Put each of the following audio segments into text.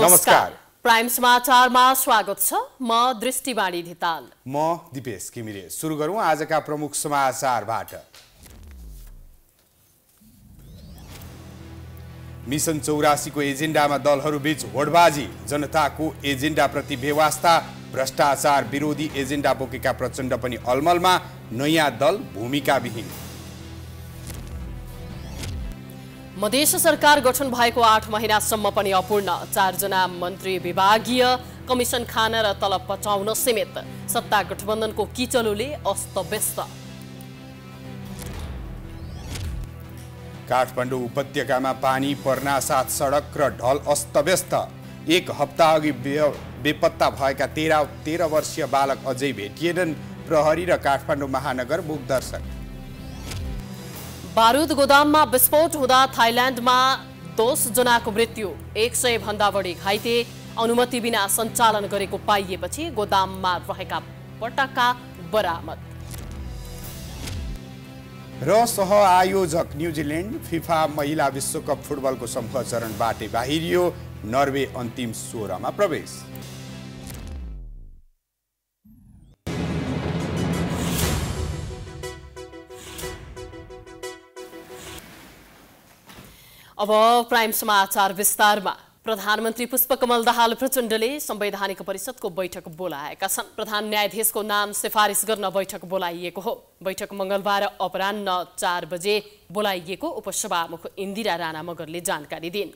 नमस्कार प्राइम समाचारमा स्वागत छ म दृष्टिवाणी धिताल म दिपेश किमिरे सुरु गरौँ आजका प्रमुख समाचारबाट मिसन चौरासीको एजेन्डामा दलहरूबीच होडबाजी जनताको एजेन्डाप्रति बेवास्ता भ्रष्टाचार विरोधी एजेन्डा बोकेका प्रचण्ड पनि अलमलमा नयाँ दल भूमिकाविहीन मधेस सरकार गठन भएको आठ महिनासम्म पनि अपूर्ण चारजना मन्त्री विभागीय कमिसन खान र तलब पचाउन समेत सत्ता गठबन्धनको किचलोले अस्तव्यस्त काठमाडौँ उपत्यकामा पानी पर्ना साथ सडक र ढल अस्तव्यस्त एक हप्ता अघि बेपत्ता भएका तेह्र तेह्र वर्षीय बालक अझै भेटिएनन् प्रहरी र काठमाडौँ महानगर मुख दर्शक बारुद गोदाममा विस्फोट हुँदा दोस जनाको मृत्यु एक सय भन्दा बढी घाइते अनुमति बिना सञ्चालन गरेको पाइएपछि गोदाममा रहेका पटक्का बरामद र आयोजक न्युजिल्यान्ड फिफा महिला विश्वकप फुटबलको समूह चरणबाटै बाहिरियो नर्वे अन्तिम सोह्रमा प्रवेश अब प्राइम समाचार विस्तारमा प्रधानमन्त्री पुष्पकमल दाहाल प्रचण्डले संवैधानिक परिषदको बैठक बोलाएका छन् प्रधान न्यायाधीशको नाम सिफारिस गर्न बैठक बोलाइएको हो बैठक मङ्गलबार अपरान्न चार बजे बोलाइएको उपसभामुख इन्दिरा राणा मगरले जानकारी दिइन्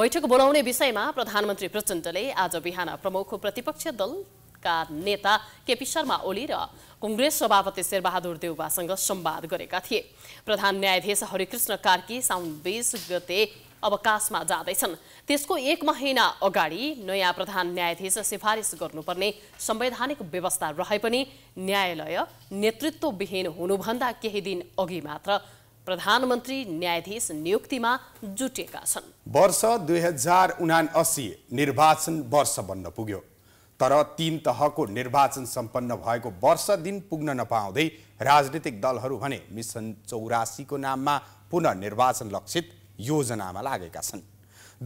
बैठक बोलाउने विषयमा प्रधानमन्त्री प्रचण्डले आज बिहान प्रमुख प्रतिपक्ष दल का नेता केपी शर्मा ओली र कङ्ग्रेस सभापति शेरबहादुर देउबासँग संवाद गरेका थिए प्रधान न्यायाधीश हरिकृष्ण कार्की साउन बिस गते अवकाशमा जाँदैछन् त्यसको एक महिना अगाडि नयाँ प्रधान न्यायाधीश सिफारिस गर्नुपर्ने संवैधानिक व्यवस्था रहे पनि न्यायालय नेतृत्वविहीन हुनुभन्दा केही दिन अघि मात्र प्रधानमन्त्री न्यायाधीश नियुक्तिमा जुटेका छन् वर्ष दुई हजार उना निर्वाचन वर्ष बन्न पुग्यो तर तीन तहको निर्वाचन सम्पन्न भएको वर्ष दिन पुग्न नपाउँदै राजनीतिक दलहरू भने मिसन चौरासीको नाममा निर्वाचन लक्षित योजनामा लागेका छन्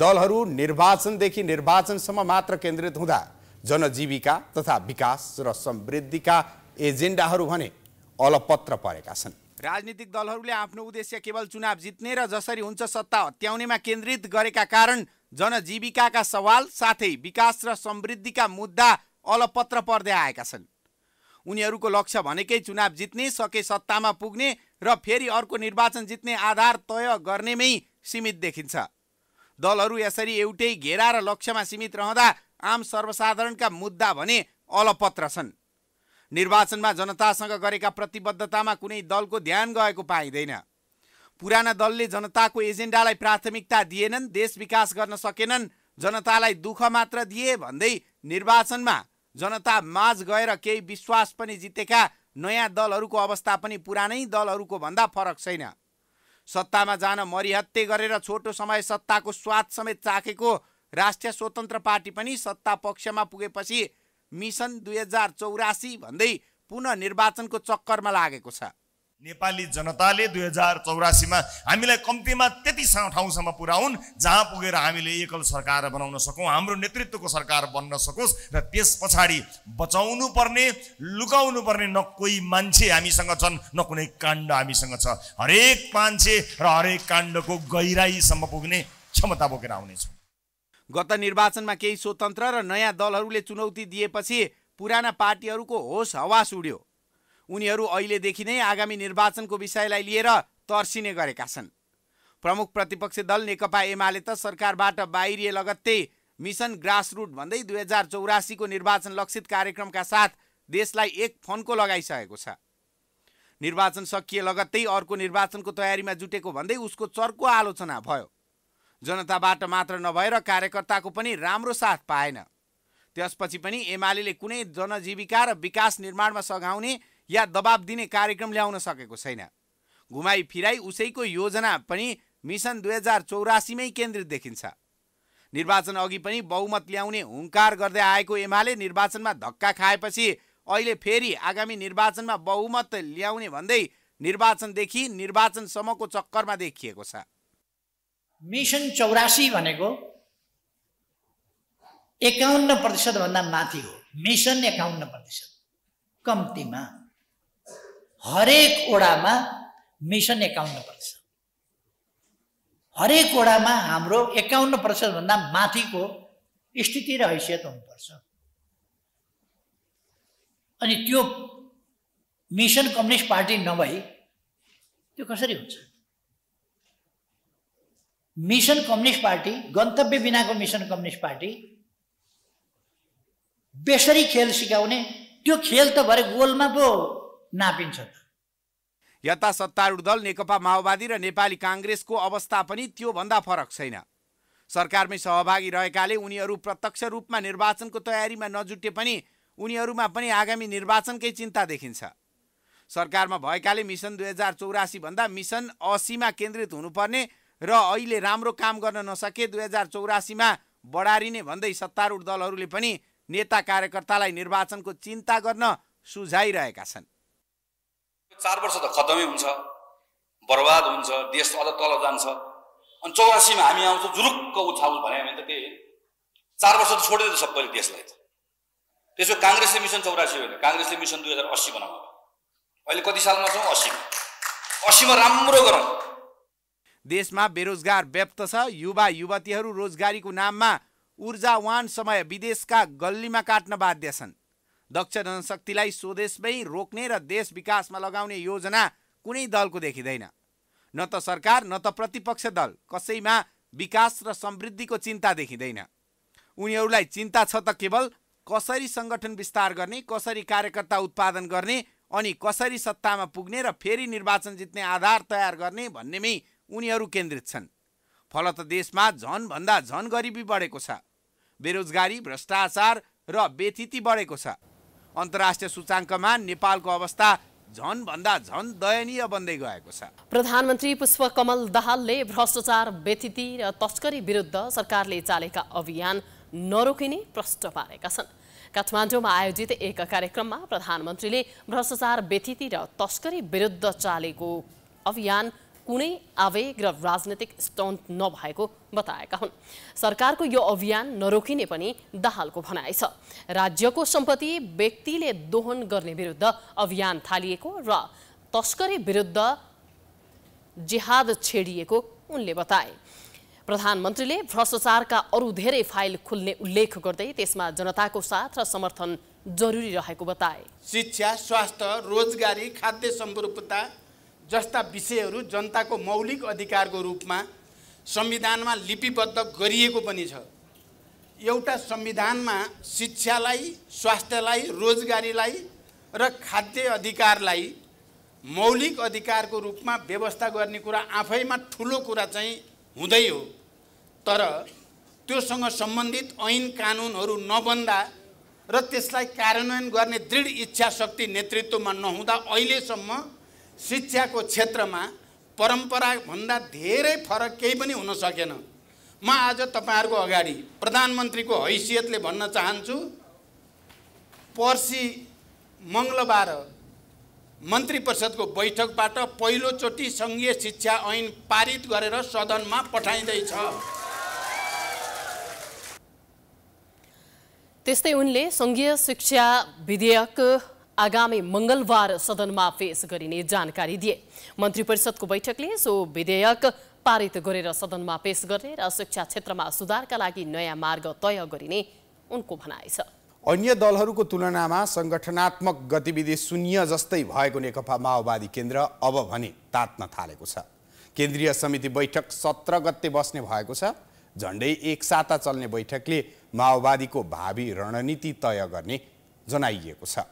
दलहरू निर्वाचनदेखि निर्वाचनसम्म मात्र केन्द्रित हुँदा जनजीविका तथा विकास र समृद्धिका एजेन्डाहरू भने अलपत्र परेका छन् राजनीतिक दलहरूले आफ्नो उद्देश्य केवल चुनाव जित्ने र जसरी हुन्छ सत्ता हत्याउनेमा केन्द्रित गरेका कारण जनजीविकाका सवाल साथै विकास र समृद्धिका मुद्दा अलपत्र पर्दै आएका छन् उनीहरूको लक्ष्य भनेकै चुनाव जित्ने सके सत्तामा पुग्ने र फेरि अर्को निर्वाचन जित्ने आधार तय गर्नेमै सीमित देखिन्छ दलहरू यसरी एउटै घेरा र लक्ष्यमा सीमित रहँदा आम सर्वसाधारणका मुद्दा भने अलपत्र छन् निर्वाचनमा जनतासँग गरेका प्रतिबद्धतामा कुनै दलको ध्यान गएको पाइँदैन पुराना दलले जनताको एजेन्डालाई प्राथमिकता दिएनन् देश विकास गर्न सकेनन् जनतालाई दुःख मात्र दिए भन्दै निर्वाचनमा जनता माझ गएर केही विश्वास पनि जितेका नयाँ दलहरूको अवस्था पनि पुरानै दलहरूको भन्दा फरक छैन सत्तामा जान मरिहत्ते गरेर छोटो समय सत्ताको स्वाद समेत चाखेको राष्ट्रिय स्वतन्त्र पार्टी पनि सत्ता पक्षमा पुगेपछि मिसन दुई हजार चौरासी भन्दै पुनः निर्वाचनको चक्करमा लागेको छ नेपाली जनताले दुई हजार चौरासीमा हामीलाई कम्तीमा त्यति ठाउँसम्म पुऱ्याउन् जहाँ पुगेर हामीले एकल सरकार बनाउन सकौँ हाम्रो नेतृत्वको सरकार बन्न सकोस् र त्यस पछाडि बचाउनु पर्ने लुकाउनु पर्ने न कोही मान्छे हामीसँग छन् न कुनै काण्ड हामीसँग छ हरेक मान्छे र हरेक काण्डको गहिराईसम्म पुग्ने क्षमता बोकेर आउनेछौँ गत निर्वाचनमा केही स्वतन्त्र र नयाँ दलहरूले चुनौती दिएपछि पुराना पार्टीहरूको होस हवास उड्यो उनीहरू अहिलेदेखि नै आगामी निर्वाचनको विषयलाई लिएर तर्सिने गरेका छन् प्रमुख प्रतिपक्षी दल नेकपा एमाले त सरकारबाट बाहिरिए लगत्तै मिसन ग्रासरुट भन्दै दुई हजार चौरासीको निर्वाचन लक्षित कार्यक्रमका साथ देशलाई एक फन्को लगाइसकेको छ निर्वाचन सकिए लगत्तै अर्को निर्वाचनको तयारीमा जुटेको भन्दै उसको चर्को आलोचना भयो जनताबाट मात्र नभएर कार्यकर्ताको पनि राम्रो साथ पाएन त्यसपछि पनि एमाले कुनै जनजीविका र विकास निर्माणमा सघाउने या दबाब दिने कार्यक्रम ल्याउन सकेको छैन घुमाइ फिराई उसैको योजना पनि मिसन दुई हजार चौरासीमै केन्द्रित देखिन्छ निर्वाचन अघि पनि बहुमत ल्याउने हुङ्कार गर्दै आएको एमाले निर्वाचनमा धक्का खाएपछि अहिले फेरि आगामी निर्वाचनमा बहुमत ल्याउने भन्दै निर्वाचनदेखि निर्वाचनसम्मको चक्करमा देखिएको छ मिसन चौरासी भनेको एकाउन्न प्रतिशतभन्दा माथि हो मिसन एकाउन्न प्रतिशत कम्तीमा हरेक ओडामा मिसन एकाउन्न प्रतिशत हरेक ओडामा हाम्रो एकाउन्न प्रतिशतभन्दा माथिको स्थिति र हैसियत हुनुपर्छ अनि त्यो मिसन कम्युनिस्ट पार्टी नभई त्यो कसरी हुन्छ मिसन कम्युनिस्ट पार्टी गन्तव्य बिनाको मिसन कम्युनिस्ट पार्टी बेसरी खेल सिकाउने त्यो खेल त भरे गोलमा पो नापिन्छ त यता सत्तारूढ दल नेकपा माओवादी र नेपाली काङ्ग्रेसको अवस्था पनि त्योभन्दा फरक छैन सरकारमै सहभागी रहेकाले उनीहरू प्रत्यक्ष रूपमा निर्वाचनको तयारीमा नजुटे पनि उनीहरूमा पनि आगामी निर्वाचनकै चिन्ता देखिन्छ सरकारमा भएकाले मिसन दुई हजार चौरासीभन्दा मिसन असीमा केन्द्रित हुनुपर्ने र अहिले राम्रो काम गर्न नसके दुई हजार चौरासीमा बढारिने भन्दै सत्तारूढ दलहरूले पनि नेता कार्यकर्तालाई निर्वाचनको चिन्ता गर्न सुझाइरहेका छन् चार वर्ष त खतमै हुन्छ बर्बाद हुन्छ देश अझ तल जान्छ अनि चौरासीमा हामी आउँछौँ जुरुक्क उछाल्नु भने भने त त्यही चार वर्ष त छोडेर सबैले देशलाई त त्यसो काङ्ग्रेसले मिसन चौरासी होइन काङ्ग्रेसले मिसन दुई हजार अस्सी बनाउनु अहिले कति सालमा छौँ अस्सीमा अस्सीमा राम्रो गरौँ देशमा बेरोजगार व्याप्त छ युवा युवतीहरू रोजगारीको नाममा ऊर्जावान समय विदेशका गल्लीमा काट्न बाध्य छन् दक्ष जनशक्तिलाई स्वदेशमै रोक्ने र देश विकासमा लगाउने योजना कुनै दलको देखिँदैन न त सरकार न त प्रतिपक्ष दल कसैमा विकास र समृद्धिको चिन्ता देखिँदैन उनीहरूलाई चिन्ता छ त केवल कसरी सङ्गठन विस्तार गर्ने कसरी कार्यकर्ता उत्पादन गर्ने अनि कसरी सत्तामा पुग्ने र फेरि निर्वाचन जित्ने आधार तयार गर्ने भन्नेमै उनीहरू केन्द्रित छन् फलत देशमा झनभन्दा झन गरिबी बढेको छ बेरोजगारी भ्रष्टाचार र बेथिति बढेको छ अन्तर्राष्ट्रिय सूचाङ्कमा नेपालको अवस्था झन भन्दा झन दयनीय बन्दै गएको छ प्रधानमन्त्री पुष्पकमल दाहालले भ्रष्टाचार व्यतिथि र तस्करी विरुद्ध सरकारले चालेका अभियान नरोकिने प्रष्ट पारेका छन् काठमाडौँमा आयोजित एक कार्यक्रममा प्रधानमन्त्रीले भ्रष्टाचार व्यतिथि र तस्करी विरुद्ध चालेको अभियान कुनै आवेग र राजनैतिक स्टन्ट नभएको बताएका हुन् सरकारको यो अभियान नरोकिने पनि दाहालको भनाइ छ राज्यको सम्पत्ति व्यक्तिले दोहन गर्ने विरुद्ध अभियान थालिएको र तस्करी विरुद्ध जिहाद छेडिएको उनले बताए प्रधानमन्त्रीले भ्रष्टाचारका अरू धेरै फाइल खुल्ने उल्लेख गर्दै त्यसमा जनताको साथ र समर्थन जरुरी रहेको बताए शिक्षा स्वास्थ्य रोजगारी खाद्य सम्पूर्णता जस्ता विषयहरू जनताको मौलिक अधिकारको रूपमा संविधानमा लिपिबद्ध गरिएको पनि छ एउटा संविधानमा शिक्षालाई स्वास्थ्यलाई रोजगारीलाई र खाद्य अधिकारलाई मौलिक अधिकारको रूपमा व्यवस्था गर्ने कुरा आफैमा ठुलो कुरा चाहिँ हुँदै हो तर त्योसँग सम्बन्धित ऐन कानुनहरू नबन्दा र त्यसलाई कार्यान्वयन गर्ने दृढ इच्छा शक्ति नेतृत्वमा नहुँदा अहिलेसम्म शिक्षाको क्षेत्रमा परम्पराभन्दा धेरै फरक केही पनि हुन सकेन म आज तपाईँहरूको अगाडि प्रधानमन्त्रीको हैसियतले भन्न चाहन्छु पर्सि मङ्गलबार मन्त्री परिषदको बैठकबाट पहिलोचोटि सङ्घीय शिक्षा ऐन पारित गरेर सदनमा पठाइँदैछ त्यस्तै उनले सङ्घीय शिक्षा विधेयक आगामी मंगलबार सदनमा पेश गरिने जानकारी दिए मन्त्री परिषदको बैठकले सो विधेयक पारित गरेर सदनमा पेश गर्ने र शिक्षा क्षेत्रमा सुधारका लागि नयाँ मार्ग तय गरिने उनको भनाइ छ अन्य दलहरूको तुलनामा सङ्गठनात्मक गतिविधि शून्य जस्तै भएको नेकपा माओवादी केन्द्र अब भने तात्न थालेको छ केन्द्रीय समिति बैठक सत्र गते बस्ने भएको छ झन्डै एक साता चल्ने बैठकले माओवादीको भावी रणनीति तय गर्ने जनाइएको छ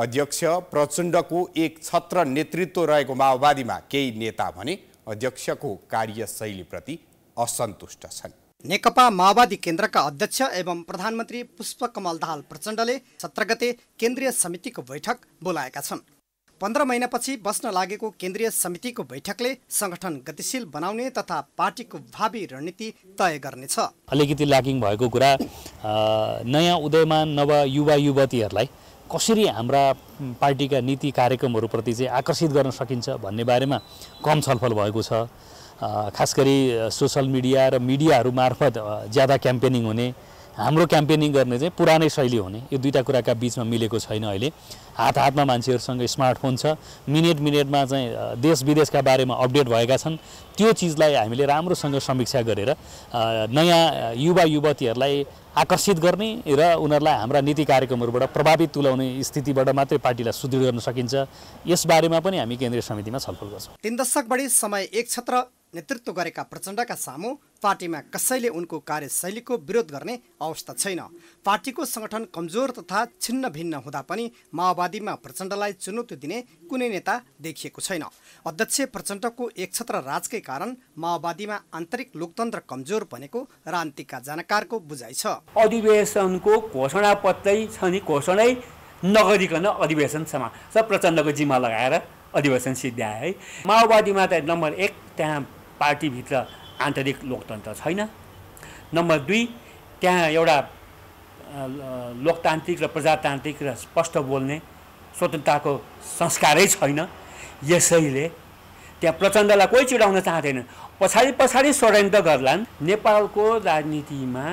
अध्यक्ष प्रचण्डको एक छत्र नेतृत्व रहेको माओवादीमा केही नेता भने अध्यक्षको कार्यशैलीप्रति असन्तुष्ट छन् नेकपा माओवादी केन्द्रका अध्यक्ष एवं प्रधानमन्त्री पुष्पकमल दाहाल प्रचण्डले सत्र गते केन्द्रीय समितिको बैठक बोलाएका छन् पन्ध्र महिनापछि बस्न लागेको केन्द्रीय समितिको बैठकले सङ्गठन गतिशील बनाउने तथा पार्टीको भावी रणनीति तय गर्नेछ अलिकति ल्याकिङ भएको कुरा नयाँ उदयमान नव युवा युवतीहरूलाई कसरी हाम्रा पार्टीका नीति कार्यक्रमहरूप्रति चाहिँ आकर्षित गर्न सकिन्छ भन्ने बारेमा कम छलफल भएको छ खास गरी सोसल मिडिया र मिडियाहरू मार्फत ज्यादा क्याम्पेनिङ हुने हाम्रो क्याम्पेनिङ गर्ने चाहिँ पुरानै शैली हुने यो दुईवटा कुराका बिचमा मिलेको छैन अहिले हात हातमा मान्छेहरूसँग स्मार्टफोन छ मिनेट मिनेटमा चाहिँ देश विदेशका बारेमा अपडेट भएका छन् त्यो चिजलाई हामीले राम्रोसँग समीक्षा गरेर नयाँ युवा युवतीहरूलाई आकर्षित गर्ने र उनीहरूलाई हाम्रा नीति कार्यक्रमहरूबाट प्रभावित तुलाउने स्थितिबाट मात्रै पार्टीलाई सुदृढ गर्न सकिन्छ यसबारेमा पनि हामी केन्द्रीय समितिमा छलफल गर्छौँ तिन दशक बढी समय एक क्षेत्र नेतृत्व गरेका प्रचण्डका सामु पार्टीमा कसैले उनको कार्यशैलीको विरोध गर्ने अवस्था छैन पार्टीको सङ्गठन कमजोर तथा छिन्न भिन्न हुँदा पनि माओवादीमा प्रचण्डलाई चुनौती दिने कुनै नेता देखिएको छैन अध्यक्ष प्रचण्डको एकछत्र राजकै कारण माओवादीमा आन्तरिक लोकतन्त्र कमजोर भनेको रान्तिका जानकारको बुझाइ छ अधिवेशनको घोषणा पत्रै छ नि घोषणै नगरिकन अधिवेशन समा प्रचण्डको जिम्मा लगाएर अधिवेशन सिद्ध्याए है माओवादीमा त नम्बर एक त्यहाँ पार्टीभित्र आन्तरिक लोकतन्त्र छैन नम्बर दुई त्यहाँ एउटा लोकतान्त्रिक र प्रजातान्त्रिक र स्पष्ट बोल्ने स्वतन्त्रताको संस्कारै छैन यसैले त्यहाँ प्रचण्डलाई कोही चिडाउन चाहँदैन पछाडि पछाडि षड्यन्त्र गर्लान् नेपालको राजनीतिमा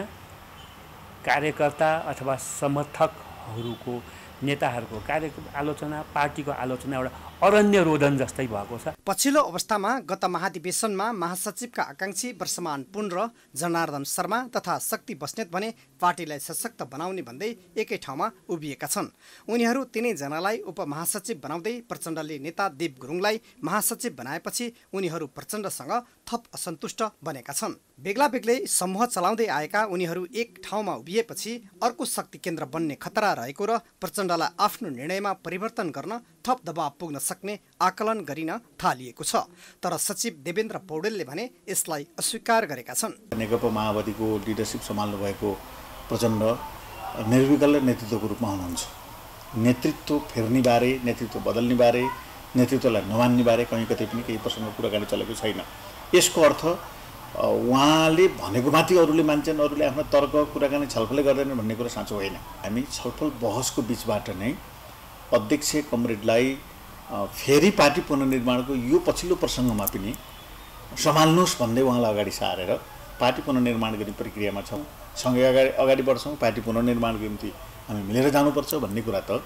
कार्यकर्ता अथवा समर्थकहरूको नेताहरूको कार्य आलोचना पार्टीको आलोचना एउटा अरण्य रोदन जस्तै भएको छ पछिल्लो अवस्थामा गत महाधिवेशनमा महासचिवका आकाङ्क्षी वर्षमान पुन र जनार्दन शर्मा तथा शक्ति बस्नेत भने पार्टीलाई सशक्त बनाउने भन्दै एकै ठाउँमा उभिएका छन् उनीहरू तिनैजनालाई उपमहासचिव बनाउँदै प्रचण्डले नेता देव गुरुङलाई महासचिव बनाएपछि उनीहरू प्रचण्डसँग थप असन्तुष्ट बनेका छन् बेग्ला बेग्लै समूह चलाउँदै आएका उनीहरू एक ठाउँमा उभिएपछि अर्को शक्ति केन्द्र बन्ने खतरा रहेको र प्रचण्डलाई आफ्नो निर्णयमा परिवर्तन गर्न थप दबाव पुग्न सक्ने आकलन गरिन थालिएको छ तर सचिव देवेन्द्र पौडेलले भने यसलाई अस्वीकार गरेका छन् नेकपा माओवादीको लिडरसिप सम्हाल्नु भएको प्रचण्ड निर्विकल्य नेतृत्वको रूपमा हुनुहुन्छ नेतृत्व फेर्ने बारे नेतृत्व बदल्ने बारे नेतृत्वलाई नमान्ने बारे कहीँ कतै पनि केही प्रसङ्ग कुराकानी चलेको छैन यसको अर्थ उहाँले भनेको माथि अरूले मान्छन् अरूले आफ्नो तर्क कुराकानी छलफलै गर्दैनन् भन्ने कुरा साँचो होइन हामी छलफल बहसको बिचबाट नै अध्यक्ष कमरेडलाई फेरि पार्टी पुननिर्माणको यो पछिल्लो प्रसङ्गमा पनि सम्हाल्नुहोस् भन्दै उहाँलाई अगाडि सारेर पार्टी पुननिर्माण गर्ने प्रक्रियामा छौँ सँगै अगाडि अगाडि बढ्छौँ पार्टी पुननिर्माणको निम्ति हामी मिलेर जानुपर्छ भन्ने कुरा त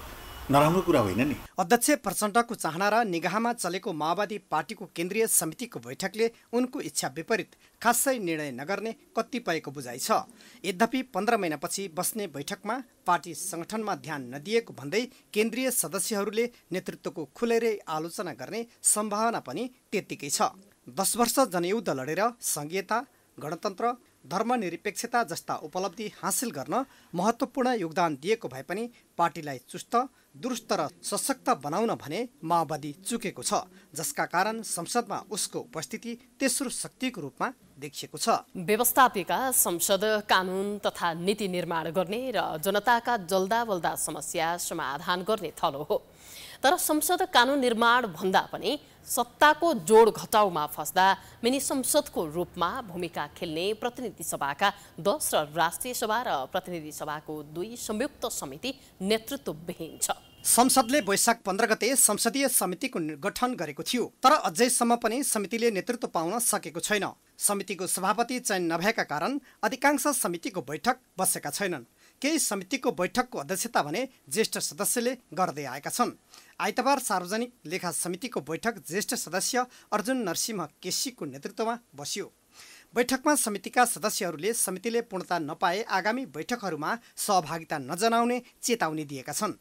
नराम्रो कुरा होइन नि अध्यक्ष प्रचण्डको चाहना र निगाहमा चलेको माओवादी पार्टीको केन्द्रीय समितिको बैठकले उनको इच्छा विपरीत खासै निर्णय नगर्ने कतिपयको बुझाइ छ यद्यपि पन्ध्र महिनापछि बस्ने बैठकमा पार्टी सङ्गठनमा ध्यान नदिएको भन्दै केन्द्रीय सदस्यहरूले नेतृत्वको खुलेरै आलोचना गर्ने सम्भावना पनि त्यत्तिकै छ दस वर्ष जनयुद्ध लडेर सङ्घीयता गणतन्त्र धर्मनिरपेक्षता जस्ता उपलब्धि हासिल गर्न महत्त्वपूर्ण योगदान दिएको भए पनि पार्टीलाई चुस्त दुरुस्त र सशक्त बनाउन भने माओवादी चुकेको छ जसका कारण संसदमा उसको उपस्थिति तेस्रो शक्तिको रूपमा देखिएको छ व्यवस्थापिका संसद कानुन तथा नीति निर्माण गर्ने र जनताका जल्दा जल्दाबल्दा समस्या समाधान गर्ने थलो हो तर संसद कानुन निर्माण भन्दा पनि सत्ताको जोड घटाउमा फस्दा मिनी संसदको रूपमा भूमिका खेल्ने प्रतिनिधि सभाका दस र राष्ट्रिय सभा र प्रतिनिधि सभाको दुई संयुक्त समिति नेतृत्वविहीन छ संसदले वैशाख पन्ध्र गते संसदीय समितिको गठन गरेको थियो तर अझैसम्म पनि समितिले नेतृत्व पाउन सकेको छैन समितिको सभापति चयन नभएका कारण अधिकांश समितिको बैठक बसेका छैनन् केही समितिको बैठकको अध्यक्षता भने ज्येष्ठ सदस्यले गर्दै आएका छन् आइतबार सार्वजनिक लेखा समितिको बैठक ज्येष्ठ सदस्य अर्जुन नरसिंह केसीको नेतृत्वमा बस्यो बैठकमा समितिका सदस्यहरूले समितिले पूर्णता नपाए आगामी बैठकहरूमा सहभागिता नजनाउने चेतावनी दिएका छन्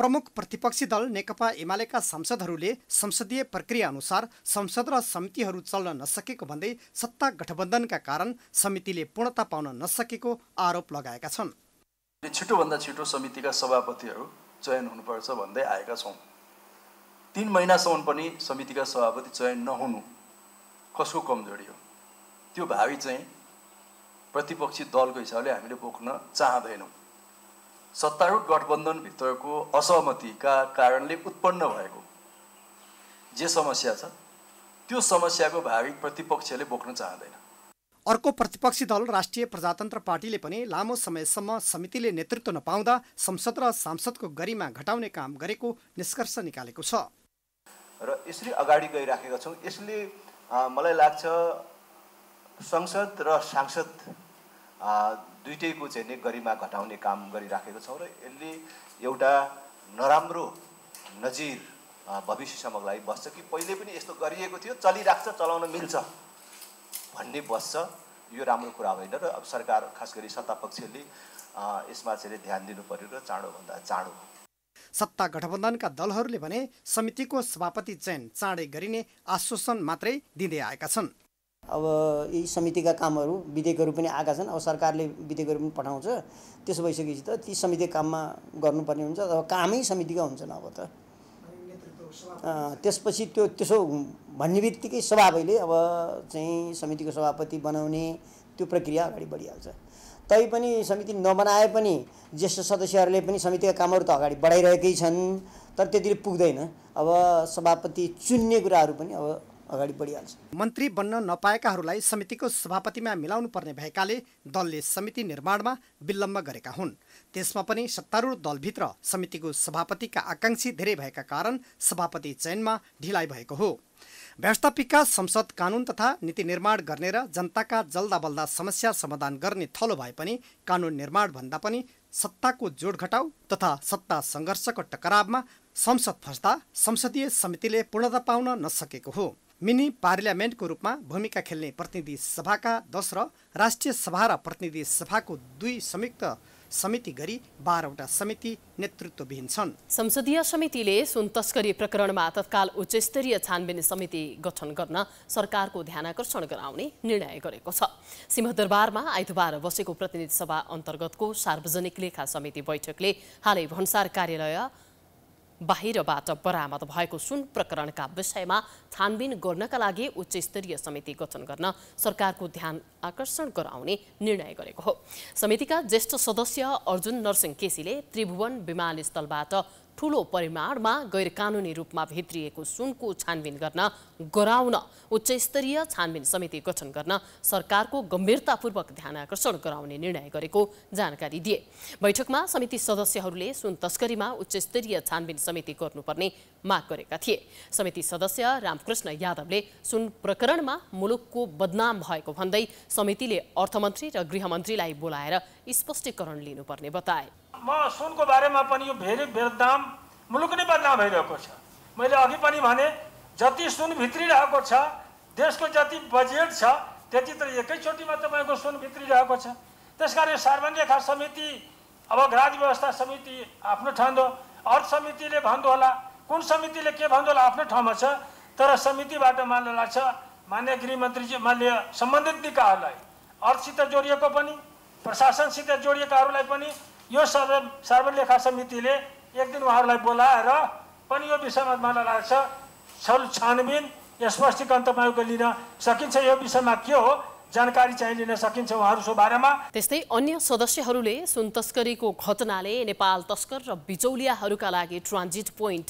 प्रमुख प्रतिपक्षी दल नेकपा एमालेका सांसदहरूले संसदीय प्रक्रिया अनुसार संसद र समितिहरू चल्न नसकेको भन्दै सत्ता गठबन्धनका कारण समितिले पूर्णता पाउन नसकेको आरोप लगाएका छन् छिटोभन्दा छिटो समितिका सभापतिहरू चयन हुनुपर्छ भन्दै आएका छौँ तिन महिनासम्म पनि समितिका सभापति चयन नहुनु कसको कमजोरी हो त्यो भावी चाहिँ प्रतिपक्षी दलको हिसाबले हामीले बोक्न चाहँदैनौँ सत्तारूढ गठबन्धनभित्रको असहमतिका कारणले उत्पन्न भएको जे समस्या छ त्यो समस्याको भावी प्रतिपक्षले बोक्न चाहँदैन अर्को प्रतिपक्षी दल राष्ट्रिय प्रजातन्त्र पार्टीले पनि लामो समयसम्म समितिले नेतृत्व नपाउँदा संसद र सांसदको गरिमा घटाउने काम गरेको निष्कर्ष निकालेको छ र यसरी अगाडि गइराखेका छौँ यसले मलाई लाग्छ संसद र सांसद दुइटैको चाहिँ नै गरिमा घटाउने काम गरिराखेको छौँ र यसले एउटा नराम्रो नजिर भविष्यसम्मलाई बस्छ कि पहिले पनि यस्तो गरिएको थियो चलिरहेको छ चलाउन मिल्छ भन्ने बस्छ यो राम्रो कुरा होइन र अब सरकार खास गरी सत्तापक्षले यसमा चाहिँ ध्यान दिनु पर्यो र चाँडोभन्दा चाँडो सत्ता गठबन्धनका दलहरूले भने समितिको सभापति चयन चाँडै गरिने आश्वासन मात्रै दिँदै आएका छन् अब यी समितिका कामहरू विधेयकहरू पनि आएका छन् अब सरकारले विधेयकहरू पनि पठाउँछ त्यसो भइसकेपछि त ती समितिका काममा गर्नुपर्ने हुन्छ अथवा कामै समितिका हुन्छन् अब त त्यसपछि त्यो त्यसो भन्ने बित्तिकै स्वभावैले अब चाहिँ समितिको सभापति बनाउने त्यो प्रक्रिया अगाडि बढिहाल्छ तैपनि समिति नबनाए पनि ज्येष्ठ सदस्यहरूले पनि समितिका कामहरू त अगाडि बढाइरहेकै छन् तर त्यतिले पुग्दैन अब सभापति चुन्ने कुराहरू पनि अब अगाडि बढिहाल्छ मन्त्री बन्न नपाएकाहरूलाई समितिको सभापतिमा मिलाउनु पर्ने भएकाले दलले समिति निर्माणमा विलम्ब गरेका हुन् त्यसमा पनि सत्तारूढ दलभित्र समितिको सभापतिका आकाङ्क्षी धेरै भएका कारण सभापति चयनमा ढिलाइ भएको हो व्यवस्थापिका संसद कानुन तथा नीति निर्माण गर्ने र जनताका जल्दा बल्दा समस्या समाधान गर्ने थलो भए पनि कानुन निर्माण भन्दा पनि सत्ताको जोड घटाउ तथा सत्ता सङ्घर्षको टकरावमा संसद फस्दा संसदीय समितिले पूर्णता पाउन नसकेको हो मिनी पार्लियामेन्टको रूपमा भूमिका खेल्ने प्रतिनिधि सभाका दस र राष्ट्रिय सभा र प्रतिनिधि सभाको दुई संयुक्त समिति गरी बाह्रवटा समिति नेतृत्वविहीन छन् संसदीय समितिले सुन तस्करी प्रकरणमा तत्काल उच्चस्तरीय छानबिन समिति गठन गर्न सरकारको ध्यान आकर्षण गराउने निर्णय गरेको छ सिंहदरबारमा आइतबार बसेको प्रतिनिधि सभा अन्तर्गतको सार्वजनिक लेखा समिति बैठकले हालै भन्सार कार्यालय बाहिरबाट बरामद भएको सुन प्रकरणका विषयमा छानबिन गर्नका लागि उच्च स्तरीय समिति गठन गर्न सरकारको ध्यान आकर्षण गराउने निर्णय गरेको हो समितिका ज्येष्ठ सदस्य अर्जुन नरसिंह केसीले त्रिभुवन विमानस्थलबाट ठूलो परिमाणमा गैर गैरकानुनी रूपमा भित्रिएको सुनको छानबिन गर्न गराउन उच्च स्तरीय छानबिन समिति गठन गर्न सरकारको गम्भीरतापूर्वक ध्यान आकर्षण गराउने निर्णय गरेको जानकारी दिए बैठकमा समिति सदस्यहरूले सुन तस्करीमा उच्च स्तरीय छानबिन समिति गर्नुपर्ने माग गरेका थिए समिति सदस्य रामकृष्ण यादवले सुन प्रकरणमा मुलुकको बदनाम भएको भन्दै समितिले अर्थमन्त्री र गृहमन्त्रीलाई बोलाएर स्पष्टीकरण लिनुपर्ने बताए म सुनको बारेमा पनि यो धेरै बेदनाम मुलुक नै बदनाम भइरहेको छ मैले अघि पनि भने जति सुन भित्रिरहेको छ देशको जति बजेट छ त्यति त एकैचोटिमा तपाईँको सुन भित्रिरहेको छ त्यस कारण सार्वजनिक समिति अब ग्राज व्यवस्था समिति आफ्नो ठान्दो अर्थ समितिले भन्दो होला कुन समितिले के भन्दो होला आफ्नो ठाउँमा छ तर समितिबाट मान्नु लाग्छ मान्य गृहमन्त्रीजी मान्य सम्बन्धित निकायहरूलाई अर्थसित जोडिएको पनि प्रशासनसित जोडिएकाहरूलाई पनि यो सर्व सर्वलेखा समितिले एक दिन उहाँहरूलाई बोलाएर पनि यो विषयमा मलाई लाग्छ छल छानबिन स्पष्टीकरण तपाईँको लिन सकिन्छ यो विषयमा के हो जानकारी चाहिँ लिन सकिन्छ उहाँहरूको बारेमा त्यस्तै अन्य सदस्यहरूले सुन तस्करीको घटनाले नेपाल तस्कर र बिचौलियाहरूका लागि ट्रान्जिट पोइन्ट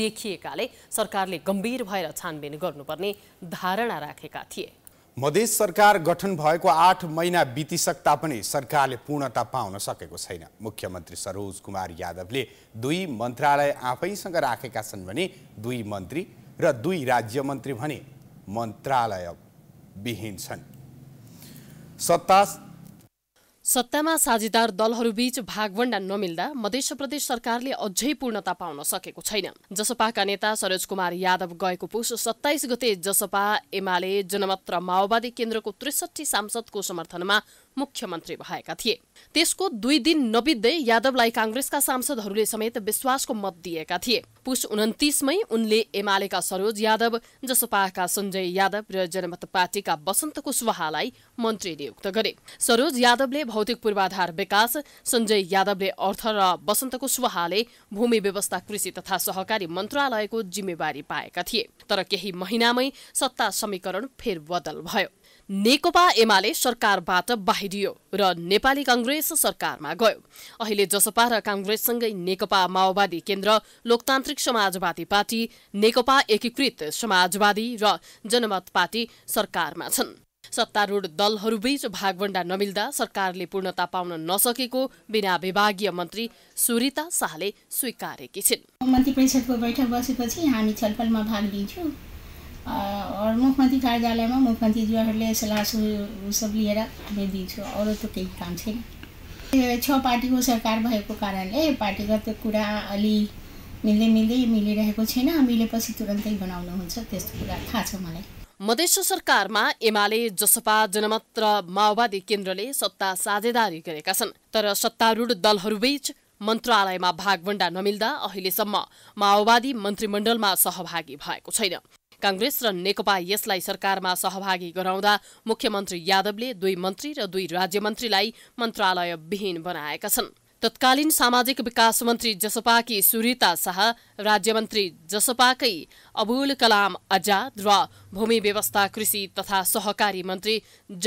देखिएकाले सरकारले गम्भीर भएर छानबिन गर्नुपर्ने धारणा राखेका थिए मधेस सरकार गठन भएको आठ महिना बितिसक्दा पनि सरकारले पूर्णता पाउन सकेको छैन मुख्यमन्त्री सरोज कुमार यादवले दुई मन्त्रालय आफैसँग राखेका छन् भने दुई मन्त्री र दुई राज्य मन्त्री भने मन्त्रालय विहीन छन् सत्ता सत्तामा साझेदार दलहरूबीच भागवण्डा नमिल्दा मध्य प्रदेश सरकारले अझै पूर्णता पाउन सकेको छैन जसपाका नेता सरोज कुमार यादव गएको पुस सत्ताइस गते जसपा एमाले जनमत र माओवादी केन्द्रको त्रिसठी सांसदको समर्थनमा मुख्यमन्त्री भएका थिए त्यसको दुई दिन नबित्दै यादवलाई काङ्ग्रेसका सांसदहरूले समेत विश्वासको मत दिएका थिए पुष उन्तिसमै उनले एमालेका सरोज यादव जसपाका सञ्जय यादव र जनमत पार्टीका वसन्त कुशवाहालाई मन्त्री नियुक्त गरे सरोज यादवले भौतिक पूर्वाधार विकास सञ्जय यादवले अर्थ र वसन्त कुशवाहाले भूमि व्यवस्था कृषि तथा सहकारी मन्त्रालयको जिम्मेवारी पाएका थिए तर केही महिनामै सत्ता समीकरण फेरबदल भयो नेकपा एमाले सरकारबाट बाहिरियो र नेपाली कङ्ग्रेस सरकारमा गयो अहिले जसपा र काङ्ग्रेससँगै नेकपा माओवादी केन्द्र लोकतान्त्रिक समाजवादी पार्टी नेकपा एकीकृत समाजवादी र जनमत पार्टी सरकारमा छन् सत्तारूढ दलहरूबीच भागवण्डा नमिल्दा सरकारले पूर्णता पाउन नसकेको बिना विभागीय मन्त्री सुरिता शाहले स्वीकारेकी छिन् मन्त्री परिषदको बैठक बसेपछि हामी छलफलमा भाग लिन्छौँ मुखमन्त्री कार्यालयमा मुखमन्त्रीज्यूहरूले सल्लाह सब लिएर हामीले दिन्छौँ अरू त केही काम छैन छ पार्टीको सरकार भएको कारणले पार्टीगत कुरा अलि मिल्दै मिल्दै मिलिरहेको छैन मिलेपछि तुरन्तै हुन्छ त्यस्तो कुरा थाहा छ मलाई मधेस सरकारमा एमाले जसपा जनमत र माओवादी केन्द्रले सत्ता साझेदारी गरेका छन् तर सत्तारूढ दलहरूबीच मन्त्रालयमा भागवण्डा नमिल्दा अहिलेसम्म माओवादी मन्त्रीमण्डलमा सहभागी भएको छैन काङ्ग्रेस र नेकपा यसलाई सरकारमा सहभागी गराउँदा मुख्यमन्त्री यादवले दुई मन्त्री र दुई राज्यमन्त्रीलाई मन्त्रालय विहीन बनाएका छन् तत्कालीन सामाजिक विकास मन्त्री जसपाकी सुरिता शाह राज्यमन्त्री जसपाकै अबुल कलाम आजाद र भूमि व्यवस्था कृषि तथा सहकारी मन्त्री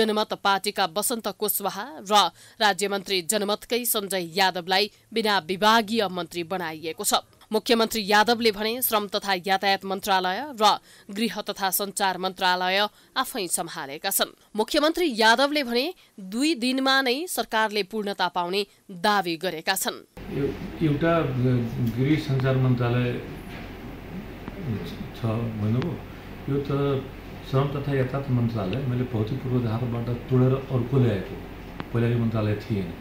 जनमत पार्टीका वसन्त कुशवाहा र राज्यमन्त्री जनमतकै सञ्जय यादवलाई बिना विभागीय मन्त्री बनाइएको छ मुख्यमन्त्री यादवले भने श्रम तथा यातायात मन्त्रालय र गृह तथा सञ्चार मन्त्रालय आफै सम्हालेका छन् मुख्यमन्त्री यादवले भने दुई दिनमा नै सरकारले पूर्णता पाउने दावी गरेका छन् एउटा गृह सञ्चार मन्त्रालय छ भन्नुभयो यो त श्रम तथा यातायात मन्त्रालय मैले भौतिक पूर्वाधारबाट तोडेर अर्को ल्याएको पहिला यो मन्त्रालय थिएन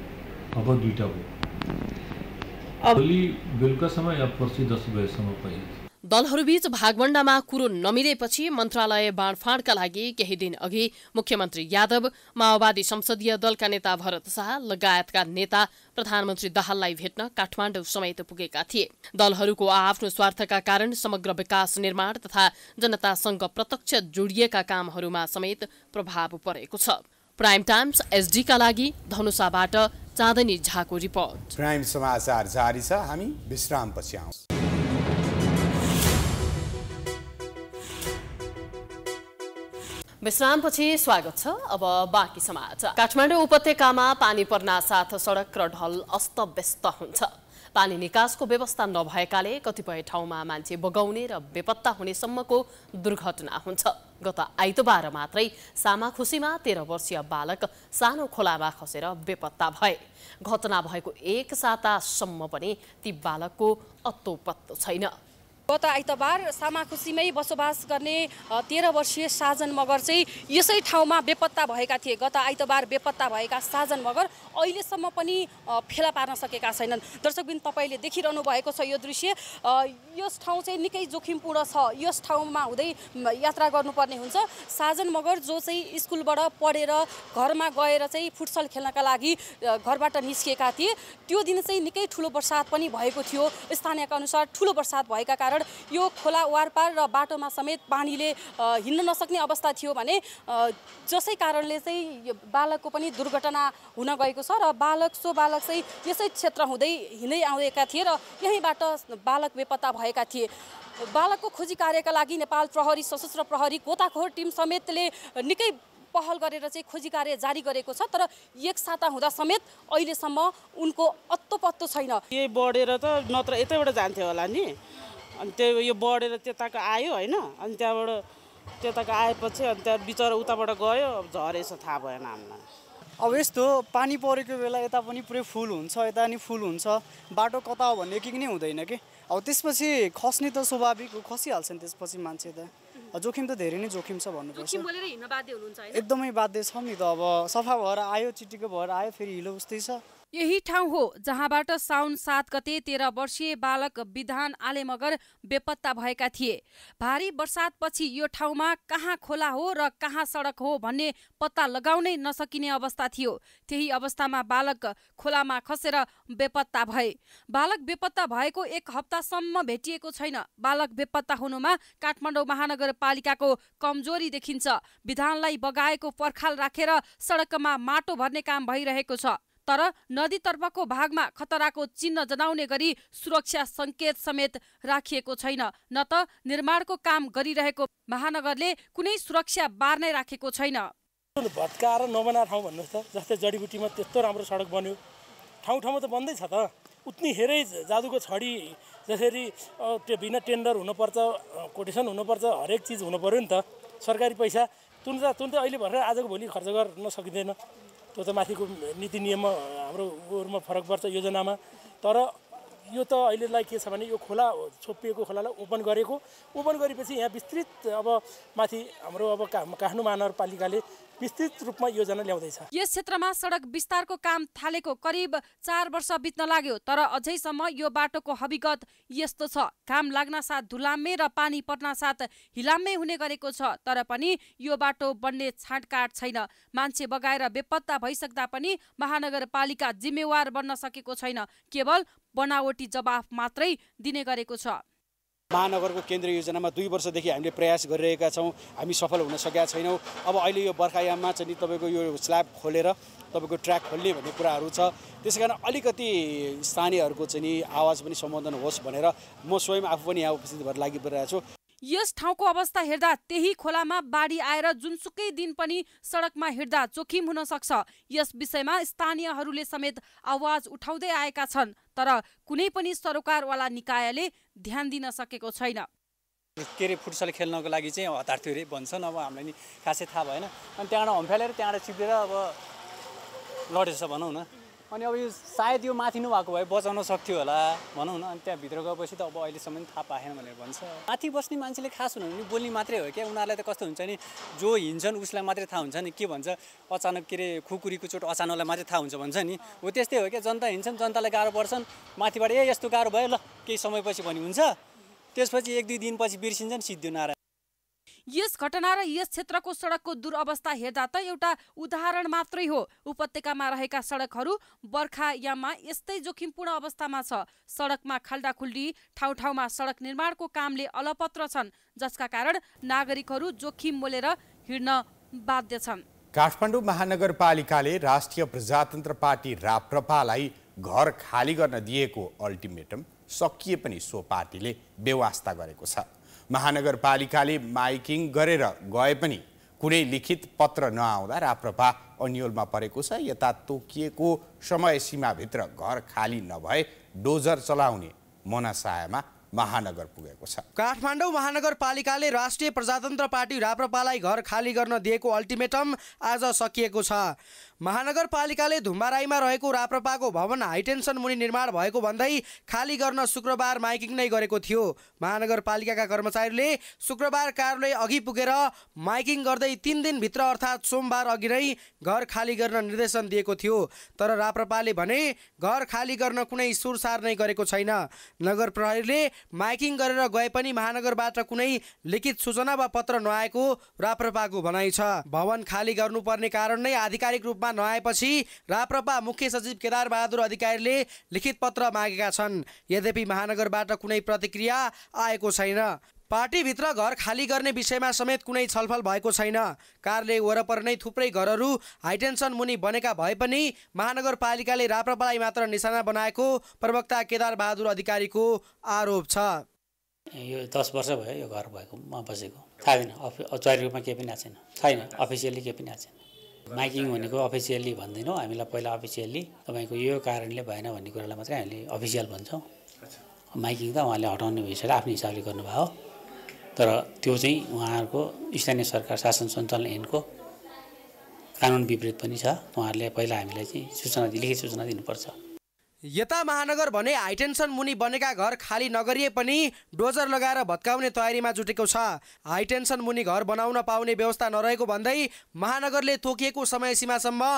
अब दुईवटा हो दलहरूबीच भागवण्डामा कुरो नमिलेपछि मन्त्रालय बाँडफाँडका लागि केही दिन अघि मुख्यमन्त्री यादव माओवादी संसदीय दलका नेता भरत शाह लगायतका नेता प्रधानमन्त्री दाहाललाई भेट्न काठमाडौँ समेत पुगेका थिए दलहरूको आफ्नो स्वार्थका कारण समग्र विकास निर्माण तथा जनतासँग प्रत्यक्ष जोडिएका कामहरूमा समेत प्रभाव परेको छ प्राइम टाइम्स एसडीका लागि धनुषाबाट चाँदनी झाको रिपोर्ट प्राइम समाचार जारी छ हामी विश्रामपछि आउँछ विश्रामपछि स्वागत छ अब बाँकी समाचार काठमाडौँ उपत्यकामा पानी पर्नासाथ सडक र ढल अस्तव्यस्त हुन्छ पानी निकासको व्यवस्था नभएकाले कतिपय ठाउँमा मान्छे बगाउने र बेपत्ता हुनेसम्मको दुर्घटना हुन्छ गत आइतबार मात्रै सामाखुसीमा तेह्र वर्षीय बालक सानो खोलामा खसेर बेपत्ता भए घटना भएको एक सातासम्म पनि ती बालकको अत्तो पत्तो छैन गत आइतबार सामाखुसीमै बसोबास गर्ने तेह्र वर्षीय साजन मगर चाहिँ यसै ठाउँमा बेपत्ता भएका थिए गत आइतबार बेपत्ता भएका साजन मगर अहिलेसम्म पनि फेला पार्न सकेका छैनन् दर्शकबिन तपाईँले देखिरहनु भएको छ यो दृश्य यस ठाउँ चाहिँ निकै जोखिमपूर्ण छ यस ठाउँमा हुँदै यात्रा गर्नुपर्ने हुन्छ साजन मगर जो चाहिँ स्कुलबाट पढेर घरमा गएर चाहिँ फुटसल खेल्नका लागि घरबाट निस्किएका थिए त्यो दिन चाहिँ निकै ठुलो बर्सात पनि भएको थियो स्थानीयका अनुसार ठुलो बर्सात भएका कारण कारण यो खोला वारपार र बाटोमा समेत पानीले हिँड्न नसक्ने अवस्था थियो भने जसै कारणले चाहिँ बालकको पनि दुर्घटना हुन गएको छ र बालक सो बालक चाहिँ यसै क्षेत्र हुँदै हिँड्दै आउँदैका थिए र यहीँबाट बालक बेपत्ता भएका थिए बालकको खोजी कार्यका लागि नेपाल प्रहरी सशस्त्र प्रहरी गोताखोर टिम समेतले निकै पहल गरेर चाहिँ खोजी कार्य जारी गरेको छ तर एक साता हुँदा समेत अहिलेसम्म उनको अत्तो पत्तो छैन यही बढेर त नत्र यतैबाट जान्थ्यो होला नि अनि त्यो यो बढेर त्यताको आयो होइन अनि त्यहाँबाट त्यताको आएपछि अनि त्यहाँ बिचरा उताबाट गयो अब झरेछ थाहा भएन हामीलाई अब यस्तो पानी परेको बेला यता पनि पुरै फुल हुन्छ यता नि फुल हुन्छ बाटो कता हो भन्ने के नै हुँदैन कि अब त्यसपछि खस्ने त स्वाभाविक हो खसिहाल्छ नि त्यसपछि मान्छे त जोखिम त धेरै नै जोखिम छ भन्नुपर्छ एकदमै बाध्य छ नि त अब सफा भएर आयो चिटिको भएर आयो फेरि हिलो उस्तै छ यही ठाउँ हो जहाँबाट साउन सात गते तेह्र वर्षीय बालक विधान आले मगर बेपत्ता भएका थिए भारी वर्षातपछि यो ठाउँमा कहाँ खोला हो र कहाँ सडक हो भन्ने पत्ता लगाउनै नसकिने अवस्था थियो त्यही अवस्थामा बालक खोलामा खसेर बेपत्ता भए बालक बेपत्ता भएको एक हप्तासम्म भेटिएको छैन बालक बेपत्ता हुनुमा काठमाडौँ महानगरपालिकाको कमजोरी देखिन्छ विधानलाई बगाएको पर्खाल राखेर सडकमा माटो भर्ने काम भइरहेको छ तर नदीतर्फको भागमा खतराको चिन्ह जनाउने गरी सुरक्षा सङ्केत समेत राखिएको छैन न त निर्माणको काम गरिरहेको महानगरले कुनै सुरक्षा बार नै राखेको छैन भत्काएर नबना ठाउँ भन्नुहोस् त जस्तै जडीबुटीमा त्यस्तो राम्रो सडक बन्यो ठाउँ ठाउँमा त बन्दै छ त उत्नी हेरै जादुको छडी जसरी त्यो बिना टेन्डर हुनुपर्छ कोटेसन हुनुपर्छ हरेक चिज हुनु पऱ्यो नि त सरकारी पैसा तुन्त त अहिले भर्खर आजको भोलि खर्च गर्न सकिँदैन त्यो त माथिको नीति नियममा हाम्रो फरक पर्छ योजनामा तर यो त अहिलेलाई के छ भने यो खोला छोपिएको खोलालाई ओपन गरेको ओपन गरेपछि यहाँ विस्तृत अब माथि हाम्रो अब काठमाडौँ महानगरपालिकाले विस्तृत रूपमा योजना ल्याउँदैछ यस क्षेत्रमा सडक विस्तारको काम थालेको करिब चार वर्ष बित्न लाग्यो तर अझैसम्म यो बाटोको हविगत यस्तो छ घाम लाग्न साथ धुलाम्मे र पानी पर्न साथ हिलामे हुने गरेको छ तर पनि यो बाटो बन्ने छाँटकाट छैन मान्छे बगाएर बेपत्ता भइसक्दा पनि महानगरपालिका जिम्मेवार बन्न सकेको छैन केवल बनावटी जवाफ मात्रै दिने गरेको छ महानगरको केन्द्रीय योजनामा दुई वर्षदेखि हामीले प्रयास गरिरहेका छौँ हामी सफल हुन सकेका छैनौँ अब अहिले यो बर्खायाममा चाहिँ नि तपाईँको यो स्ल्याब खोलेर तपाईँको ट्र्याक खोल्ने भन्ने कुराहरू छ त्यसै कारण अलिकति स्थानीयहरूको चाहिँ नि आवाज पनि सम्बोधन होस् भनेर म स्वयं आफू पनि यहाँ उपस्थित भएर लागि परिरहेको छु यस ठाउँको अवस्था हेर्दा त्यही खोलामा बाढी आएर जुनसुकै दिन पनि सडकमा हिँड्दा जोखिम हुन सक्छ यस विषयमा स्थानीयहरूले समेत आवाज उठाउँदै आएका छन् तर कुनै पनि सरोकारवाला निकायले ध्यान दिन सकेको छैन के अरे फुटसल खेल्नको लागि चाहिँ हतार थियो अरे भन्छन् अब हामीलाई नि खासै थाहा भएन अनि त्यहाँबाट हम्फ्यालेर त्यहाँबाट चिप्लेर अब लडेछ भनौँ न अनि अब यो सायद यो माथि नभएको भए बचाउन सक्थ्यो होला भनौँ न अनि त्यहाँभित्र गएपछि त अब अहिलेसम्म थाहा पाएन भनेर भन्छ माथि बस्ने मान्छेले खास हुनु भने बोल्ने मात्रै हो क्या उनीहरूलाई त कस्तो हुन्छ नि जो हिँड्छन् उसलाई मात्रै थाहा हुन्छ नि के भन्छ अचानक के अरे खुकुरीको चोट अचानकलाई मात्रै थाहा हुन्छ भन्छ नि हो त्यस्तै हो क्या जनता हिँड्छन् जनतालाई गाह्रो पर्छन् माथिबाट ए यस्तो गाह्रो भयो ल केही समयपछि भन्ने हुन्छ त्यसपछि एक दुई दिनपछि बिर्सिन्छन् सिद्धियो नारायण यस घटना र यस क्षेत्रको सडकको दुरवस्था हेर्दा त एउटा उदाहरण मात्रै हो उपत्यकामा रहेका सडकहरू याममा यस्तै जोखिमपूर्ण अवस्थामा छ सडकमा खाल्डाखुल्डी ठाउँ ठाउँमा सडक निर्माणको कामले अलपत्र छन् जसका कारण नागरिकहरू जोखिम मोलेर हिँड्न बाध्य छन् काठमाडौँ महानगरपालिकाले राष्ट्रिय प्रजातन्त्र पार्टी राप्रपालाई घर खाली गर्न दिएको अल्टिमेटम सकिए पनि सो पार्टीले व्यवस्था गरेको छ महानगरपालिकाले माइकिङ गरेर गए पनि कुनै लिखित पत्र नआउँदा राप्रपा अन्यलमा परेको छ यता तोकिएको समय सीमाभित्र घर खाली नभए डोजर चलाउने मनासायमा महानगर पुगेको छ काठमाडौँ महानगरपालिकाले राष्ट्रिय प्रजातन्त्र पार्टी राप्रपालाई घर खाली गर्न दिएको अल्टिमेटम आज सकिएको छ महानगरपालिकाले धुम्बाराईमा रहेको राप्रपाको भवन हाइटेन्सन मुनि निर्माण भएको भन्दै खाली गर्न शुक्रबार माइकिङ नै गरेको थियो महानगरपालिकाका कर्मचारीले शुक्रबार कार्यालय अघि पुगेर माइकिङ गर्दै तिन दिनभित्र अर्थात् सोमबार अघि नै घर खाली गर्न निर्देशन दिएको थियो तर राप्रपाले भने घर खाली गर्न कुनै सुरसार नै गरेको छैन नगर प्रहरीले माइकिङ गरेर गए पनि महानगरबाट कुनै लिखित सूचना वा पत्र नआएको राप्रपाको भनाइ छ भवन खाली गर्नुपर्ने कारण नै आधिकारिक रूपमा रूपमा नआएपछि राप्रपा मुख्य सचिव केदारबहादुर अधिकारीले लिखित पत्र मागेका छन् यद्यपि महानगरबाट कुनै प्रतिक्रिया आएको छैन पार्टीभित्र घर खाली गर्ने विषयमा समेत कुनै छलफल भएको छैन कारले वरपर नै थुप्रै घरहरू हाइटेन्सन मुनि बनेका भए पनि महानगरपालिकाले राप्रपालाई मात्र निशाना बनाएको प्रवक्ता केदारबहादुर अधिकारीको आरोप छ यो दस वर्ष भयो यो घर भएको म बसेको थाहा छैन अफि रूपमा केही पनि आएको छैन छैन अफिसियली केही पनि आएको छैन माइकिङ भनेको अफिसियल्ली भन्दैनौँ हामीलाई पहिला अफिसियल्ली तपाईँको यो कारणले भएन भन्ने कुरालाई मात्रै हामीले अफिसियल भन्छौँ माइकिङ त उहाँले हटाउने भइसकेर आफ्नो हिसाबले गर्नुभयो तर त्यो चाहिँ उहाँहरूको स्थानीय सरकार शासन सञ्चालन ऐनको कानुन विपरीत पनि छ उहाँहरूले पहिला हामीलाई चाहिँ सूचना लिखित सूचना दिनुपर्छ यता महानगर भने हाइटेन्सन मुनि बनेका घर खाली नगरिए पनि डोजर लगाएर भत्काउने तयारीमा जुटेको छ हाइटेन्सन मुनि घर बनाउन पाउने व्यवस्था नरहेको भन्दै महानगरले तोकिएको समय सीमासम्म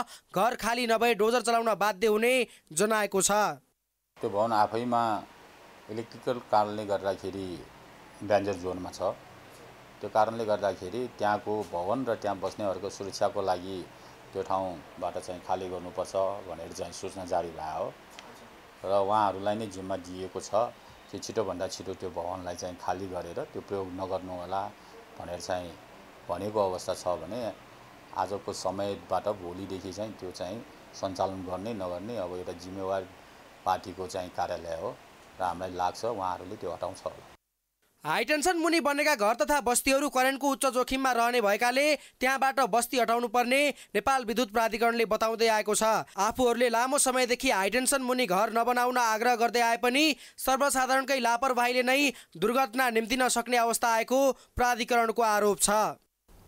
घर खाली नभए डोजर चलाउन बाध्य हुने जनाएको छ त्यो भवन आफैमा इलेक्ट्रिकल कारणले गर्दाखेरि डेन्जर जोनमा छ त्यो कारणले गर्दाखेरि त्यहाँको भवन र त्यहाँ बस्नेहरूको सुरक्षाको लागि त्यो ठाउँबाट चाहिँ खाली गर्नुपर्छ भनेर चाहिँ सूचना जारी भयो र उहाँहरूलाई नै जिम्मा दिएको छ त्यो छिटोभन्दा छिटो त्यो भवनलाई चाहिँ खाली गरेर त्यो प्रयोग नगर्नु होला भनेर चाहिँ भनेको अवस्था छ भने आजको समयबाट भोलिदेखि चाहिँ त्यो चाहिँ सञ्चालन गर्ने नगर्ने अब एउटा जिम्मेवार पार्टीको चाहिँ कार्यालय हो र हामीलाई लाग्छ उहाँहरूले त्यो हटाउँछ होला हाइटेन्सन मुनि बनेका घर तथा बस्तीहरू करेन्टको उच्च जोखिममा रहने भएकाले त्यहाँबाट बस्ती हटाउनु पर्ने नेपाल विद्युत प्राधिकरणले बताउँदै आएको छ आफूहरूले लामो समयदेखि हाइटेन्सन मुनि घर नबनाउन आग्रह गर्दै आए पनि सर्वसाधारणकै लापरवाहीले नै दुर्घटना निम्तिन सक्ने अवस्था आएको प्राधिकरणको आरोप छ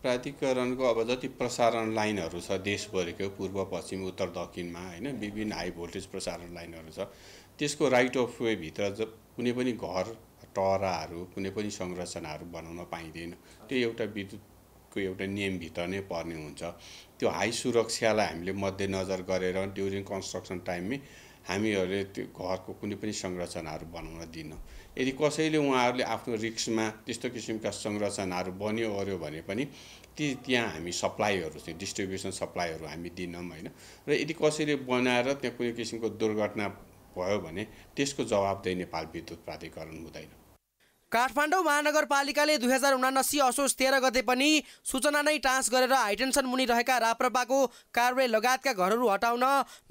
प्राधिकरणको अब जति प्रसारण लाइनहरू छ देशभरिको पूर्व पश्चिम उत्तर दक्षिणमा होइन विभिन्न हाई भोल्टेज प्रसारण लाइनहरू छ त्यसको राइट अफ वेभित्र कुनै पनि घर टराहरू कुनै पनि संरचनाहरू बनाउन पाइँदैन त्यो एउटा विद्युतको एउटा नियमभित्र नै पर्ने हुन्छ त्यो हाई सुरक्षालाई हामीले मध्यनजर गरेर ड्युरिङ कन्स्ट्रक्सन टाइममै हामीहरूले त्यो घरको कुनै पनि संरचनाहरू बनाउन दिनौँ यदि कसैले उहाँहरूले आफ्नो रिक्समा त्यस्तो किसिमका संरचनाहरू बन्यो ओर्यो भने पनि ती त्यहाँ हामी सप्लाईहरू चाहिँ डिस्ट्रिब्युसन सप्लाईहरू हामी दिनौँ होइन र यदि कसैले बनाएर त्यहाँ कुनै किसिमको दुर्घटना भयो भने त्यसको दे नेपाल विद्युत प्राधिकरण हुँदैन काठमाडौँ महानगरपालिकाले दुई हजार उनासी असोज तेह्र गते पनि सूचना नै टाँस गरेर हाइटेन्सन मुनि रहेका राप्रपाको कार्वे लगायतका घरहरू हटाउन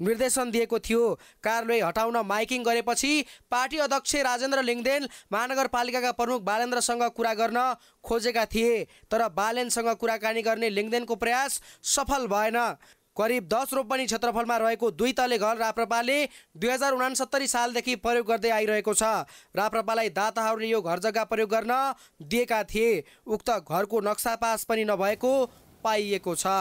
निर्देशन दिएको थियो कार्वे हटाउन माइकिङ गरेपछि पार्टी अध्यक्ष राजेन्द्र लिङ्गदेन महानगरपालिकाका प्रमुख बालेन्द्रसँग कुरा गर्न खोजेका थिए तर बालेनसँग कुराकानी गर्ने लिङ्गदेनको प्रयास सफल भएन करिब दस रोपनी क्षेत्रफलमा रहेको दुई तले घर राप्रपाले दुई हजार उनासत्तरी सालदेखि प्रयोग गर्दै आइरहेको छ राप्रपालाई दाताहरूले यो घर जग्गा प्रयोग गर्न दिएका थिए उक्त घरको नक्सा पास पनि नभएको पाइएको छ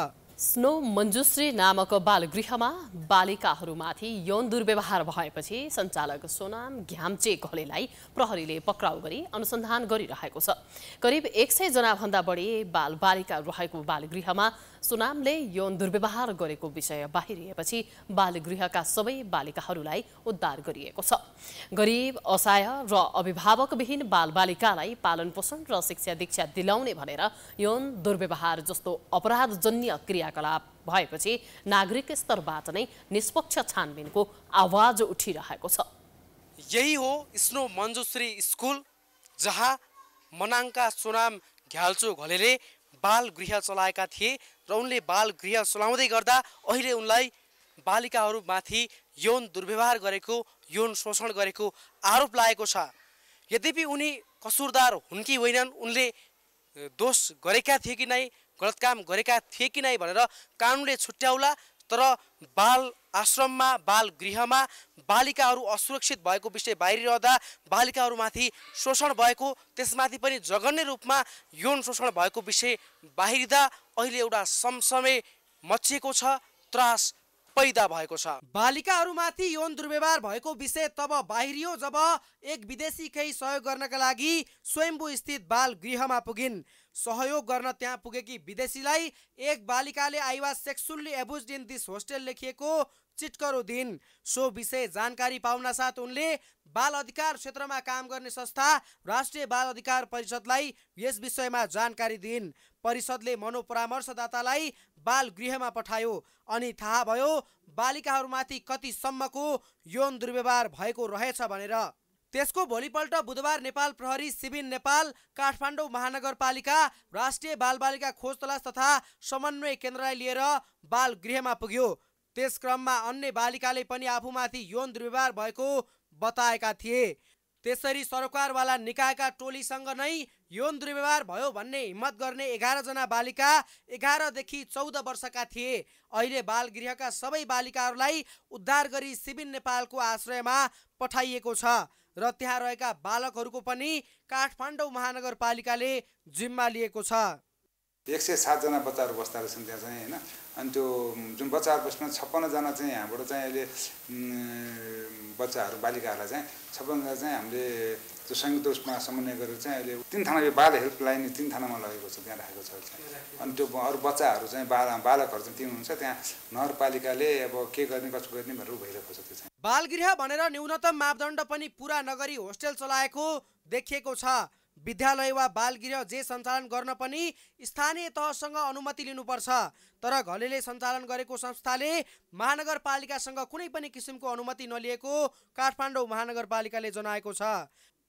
स्नो मञ्जुश्री नामक बालगृहमा बालिकाहरूमाथि यौन दुर्व्यवहार भएपछि सञ्चालक सोनाम घ्याम्चे घलेलाई प्रहरीले पक्राउ गरी अनुसन्धान गरिरहेको छ करिब एक सय जनाभन्दा बढी बाल बालिका रहेको बालगृहमा सुनामले यौन दुर्व्यवहार गरेको विषय बाहिरिएपछि बालगृहका सबै बालिकाहरूलाई उद्धार गरिएको छ गरिब असहाय र अभिभावकविहीन बालबालिकालाई पालन पोषण र शिक्षा दीक्षा दिलाउने भनेर यौन दुर्व्यवहार जस्तो अपराधजन्य क्रियाकलाप भएपछि नागरिक स्तरबाट नै निष्पक्ष छानबिनको आवाज उठिरहेको छ यही हो स्नो मञ्जुश्री स्कुल जहाँ मनाङका सुनाम घ्यालचो घलेले बाल गृह चलाएका थिए र उनले बाल गृह चलाउँदै गर्दा अहिले उनलाई बालिकाहरूमाथि यौन दुर्व्यवहार गरेको यौन शोषण गरेको आरोप लागेको छ यद्यपि उनी कसुरदार हुन् कि होइनन् उनले दोष गरेका थिए कि नै गलत काम गरेका थिए कि नै भनेर कानुनले छुट्याउला तर बाल आश्रममा बाल गृहमा बालिकाहरू असुरक्षित भएको विषय बाहिरिरहँदा बालिकाहरूमाथि शोषण भएको त्यसमाथि पनि जघन्य रूपमा यौन शोषण भएको विषय बाहिरिँदा अहिले एउटा समसमय मचिएको छ त्रास पैदा भएको छ बालिकाहरूमाथि यौन दुर्व्यवहार भएको विषय तब बाहिरियो जब एक विदेशी केही सहयोग गर्नका लागि स्वयम्भू स्थित बाल गृहमा पुगिन् सहयोग गर्न त्यहाँ पुगेकी विदेशीलाई एक बालिकाले I was sexually abused in this hostel लेखिएको चिटकरो दिन सो विषय जानकारी पाउन साथ उनले बाल अधिकार क्षेत्रमा काम गर्ने संस्था राष्ट्रिय बाल अधिकार परिषदलाई यस विषयमा जानकारी दिइन् परिषदले मनोपरामर्शदातालाई बाल गृहमा पठायो अनि थाहा भयो बालिकाहरूमाथि कतिसम्मको यौन दुर्व्यवहार भएको रहेछ भनेर त्यसको भोलिपल्ट बुधबार नेपाल प्रहरी सिबिन नेपाल काठमाडौँ महानगरपालिका राष्ट्रिय बालबालिका खोज तलास तथा समन्वय केन्द्रलाई लिएर बाल गृहमा पुग्यो त्यस क्रममा अन्य बालिकाले पनि आफूमाथि यौन दुर्व्यवहार भएको बताएका थिए त्यसरी सरकारवाला निकायका टोलीसँग नै यौन दुर्व्यवहार भयो भन्ने हिम्मत गर्ने एघारजना बालिका एघारदेखि चौध वर्षका थिए अहिले बालगृहका सबै बालिकाहरूलाई उद्धार गरी सिबिन नेपालको आश्रयमा पठाइएको छ र त्यहाँ रहेका बालकहरूको पनि काठमाडौँ महानगरपालिकाले जिम्मा लिएको छ एक सय सातजना बच्चाहरू बस्दा रहेछन् त्यहाँ चाहिँ होइन अनि त्यो जुन बच्चाहरू बसमा छप्पन्नजना चाहिँ यहाँबाट चाहिँ अहिले बच्चाहरू बालिकाहरूलाई चाहिँ छप्पन्नजना चाहिँ हामीले त्यो संयुक्त रूपमा समन्वय गरेर चाहिँ अहिले तिन यो बाल हेल्पलाइन तिन थानामा लगेको छ त्यहाँ राखेको छ अनि त्यो अरू बच्चाहरू चाहिँ बाल बालकहरू चाहिँ तिन हुन्छ त्यहाँ नगरपालिकाले अब के गर्ने कसो गर्ने भनेर भइरहेको छ त्यो चाहिँ बालगृह भनेर न्यूनतम मापदण्ड पनि पुरा नगरी होस्टेल चलाएको देखिएको छ विद्यालय वा बालगृह जे सञ्चालन गर्न पनि स्थानीय तहसँग अनुमति लिनुपर्छ तर घलेले सञ्चालन गरेको संस्थाले महानगरपालिकासँग कुनै पनि किसिमको अनुमति नलिएको काठमाडौँ महानगरपालिकाले जनाएको छ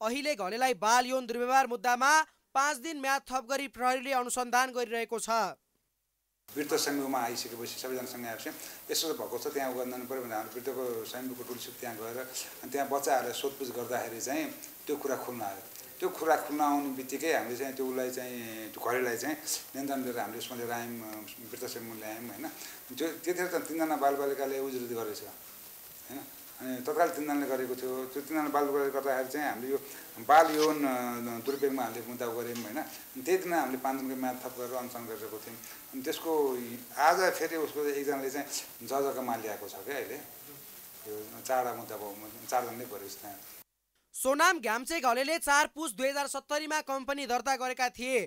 अहिले घलेलाई बाल यौन दुर्व्यवहार मुद्दामा पाँच दिन म्याद थप गरी प्रहरीले अनुसन्धान गरिरहेको छ वृद्ध सङ्घमा आइसकेपछि सबैजना आएपछि यसो भएको छ त्यहाँ गर्नु पऱ्यो भने हाम्रो वृद्धको सङ्घको टुलसिप त्यहाँ गएर अनि त्यहाँ बच्चाहरूलाई सोधपुछ गर्दाखेरि चाहिँ त्यो कुरा खोल्न आयो त्यो खुरा खुल्न आउने बित्तिकै हामीले चाहिँ त्यो उसलाई चाहिँ घरेलाई चाहिँ नियन्त्रण गरेर हामीले उसमा लिएर आयौँ वृद्धाश्रममा ल्यायौँ होइन त्यो त्यतिखेर त तिनजना बालबालिकाले उजुरी गरेछ होइन अनि तत्काल तिनजनाले गरेको थियो त्यो तिनजना बालबालिकाले गर्दाखेरि चाहिँ हामीले यो बाल यौन दुरुपयोगमा हामीले मुद्दा गऱ्यौँ होइन त्यही दिन हामीले पाँच दिनको म्याद थप गरेर अनुसरण गरिरहेको थियौँ अनि त्यसको आज फेरि उसको एकजनाले चाहिँ जजको मान ल्याएको छ क्या अहिले यो चारवटा मुद्दा भयो चारजनाले गरेको छ त्यहाँ सोनाम घ्याम्से घलेले चार पुस दुई हजार सत्तरीमा कम्पनी दर्ता गरेका थिए